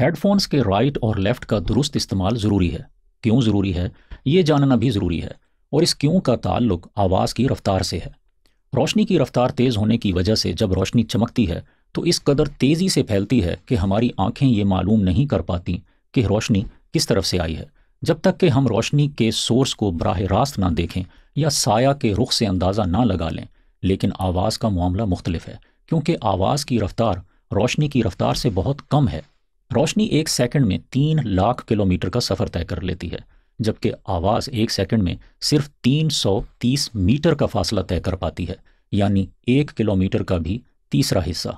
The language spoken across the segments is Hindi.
हेडफोन्स के राइट और लेफ़्ट का दुरुस्त इस्तेमाल ज़रूरी है क्यों ज़रूरी है ये जानना भी ज़रूरी है और इस क्यों का ताल्लुक आवाज़ की रफ़्तार से है रोशनी की रफ़्तार तेज़ होने की वजह से जब रोशनी चमकती है तो इस कदर तेज़ी से फैलती है कि हमारी आँखें ये मालूम नहीं कर पाती कि रोशनी किस तरफ से आई है जब तक कि हम रोशनी के सोर्स को बरह रास्त ना देखें या साया के रुख से अंदाज़ा ना लगा लें लेकिन आवाज़ का मामला मुख्तलिफ है क्योंकि आवाज़ की रफ़्तार रोशनी की रफ़्तार से बहुत कम है रोशनी एक सेकंड में तीन लाख किलोमीटर का सफ़र तय कर लेती है जबकि आवाज़ एक सेकंड में सिर्फ 330 मीटर का फासला तय कर पाती है यानी एक किलोमीटर का भी तीसरा हिस्सा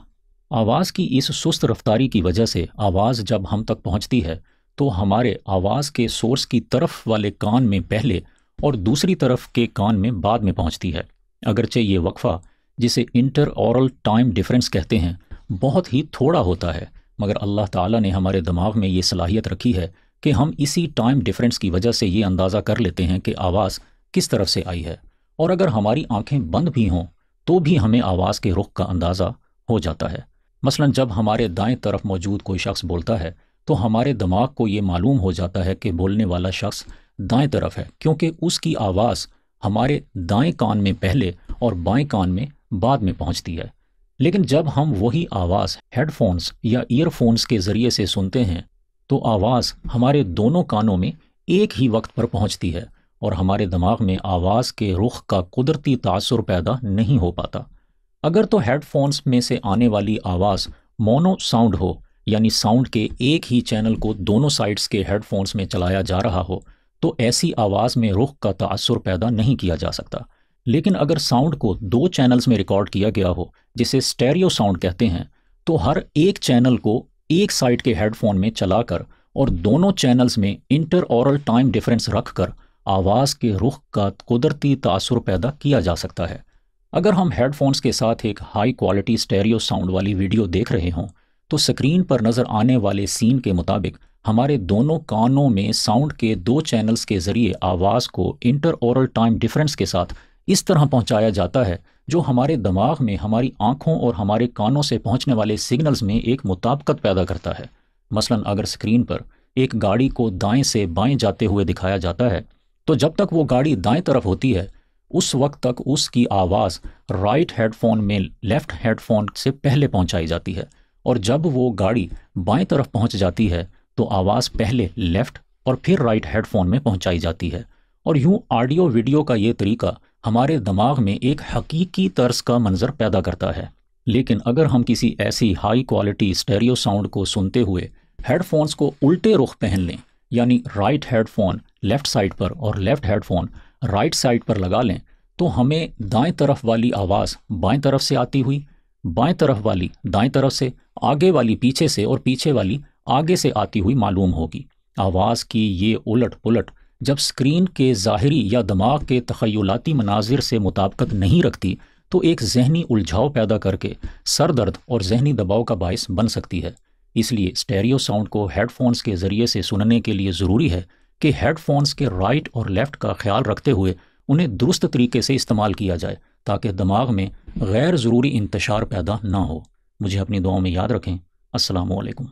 आवाज़ की इस सुस्त रफ्तारी की वजह से आवाज़ जब हम तक पहुंचती है तो हमारे आवाज़ के सोर्स की तरफ वाले कान में पहले और दूसरी तरफ के कान में बाद में पहुंचती है अगरचे ये वक्फ़ा जिसे इंटर ऑरल टाइम डिफरेंस कहते हैं बहुत ही थोड़ा होता है मगर अल्लाह ताला ने हमारे दिमाग में ये सलाहियत रखी है कि हम इसी टाइम डिफरेंस की वजह से ये अंदाज़ा कर लेते हैं कि आवाज़ किस तरफ से आई है और अगर हमारी आंखें बंद भी हों तो भी हमें आवाज़ के रुख का अंदाज़ा हो जाता है मसलन जब हमारे दाएं तरफ मौजूद कोई शख्स बोलता है तो हमारे दिमाग को ये मालूम हो जाता है कि बोलने वाला शख्स दाएं तरफ है क्योंकि उसकी आवाज़ हमारे दाएं कान में पहले और बाएं कान में बाद में पहुंचती है लेकिन जब हम वही आवाज़ हेडफोन्स या ईयरफोन्स के ज़रिए से सुनते हैं तो आवाज़ हमारे दोनों कानों में एक ही वक्त पर पहुंचती है और हमारे दिमाग में आवाज़ के रुख का कुदरती तासर पैदा नहीं हो पाता अगर तो हेडफोन्स में से आने वाली आवाज़ मोनो साउंड हो यानी साउंड के एक ही चैनल को दोनों साइड्स के हेडफोन्स में चलाया जा रहा हो तो ऐसी आवाज़ में रुख का तासर पैदा नहीं किया जा सकता लेकिन अगर साउंड को दो चैनल्स में रिकॉर्ड किया गया हो जिसे स्टेरियो साउंड कहते हैं तो हर एक चैनल को एक साइड के हेडफोन में चलाकर और दोनों चैनल्स में इंटर ऑरल टाइम डिफरेंस रखकर आवाज़ के रुख का कुदरती तासर पैदा किया जा सकता है अगर हम हेडफोन्स के साथ एक हाई क्वालिटी स्टेरियो साउंड वाली वीडियो देख रहे हों तो स्क्रीन पर नज़र आने वाले सीन के मुताबिक हमारे दोनों कानों में साउंड के दो चैनल्स के ज़रिए आवाज़ को इंटर औरल टाइम डिफरेंस के साथ इस तरह पहुंचाया जाता है जो हमारे दिमाग में हमारी आंखों और हमारे कानों से पहुंचने वाले सिग्नल्स में एक मुताबकत पैदा करता है मसलन अगर स्क्रीन पर एक गाड़ी को दाएं से बाएं जाते हुए दिखाया जाता है तो जब तक वो गाड़ी दाएं तरफ होती है उस वक्त तक उसकी आवाज़ राइट हेडफोन में लेफ़्ट हेडफोन से पहले पहुंचाई जाती है और जब वो गाड़ी बाएं तरफ पहुंच जाती है तो आवाज़ पहले लेफ़्ट और फिर राइट हेडफोन में पहुंचाई जाती है और यूं ऑडियो वीडियो का ये तरीका हमारे दिमाग में एक हकीकी तर्ज का मंज़र पैदा करता है लेकिन अगर हम किसी ऐसी हाई क्वालिटी स्टेरियो साउंड को सुनते हुए हेडफोन्स को उल्टे रुख पहन लें यानी राइट हेडफोन लेफ़्ट साइड पर और लेफ़्ट हेडफोन राइट साइड पर लगा लें तो हमें दाएं तरफ वाली आवाज़ बाएं तरफ से आती हुई बाएं तरफ वाली दाएं तरफ से आगे वाली पीछे से और पीछे वाली आगे से आती हुई मालूम होगी आवाज़ की ये उलट पुलट जब स्क्रीन के ज़ाहरी या दिमाग के तखयलाती मनाजिर से मुताबकत नहीं रखती तो एक जहनी उलझाव पैदा करके सर दर्द और जहनी दबाव का बायस बन सकती है इसलिए स्टेरियो साउंड को हेडफोन्स के ज़रिए से सुनने के लिए ज़रूरी है कि हेडफोन्स के राइट और लेफ़्ट का ख्याल रखते हुए उन्हें दुरुस्त तरीके से इस्तेमाल किया जाए ताकि दिमाग में गैर ज़रूरी इंतशार पैदा ना हो मुझे अपनी दुआओं में याद रखें असलकम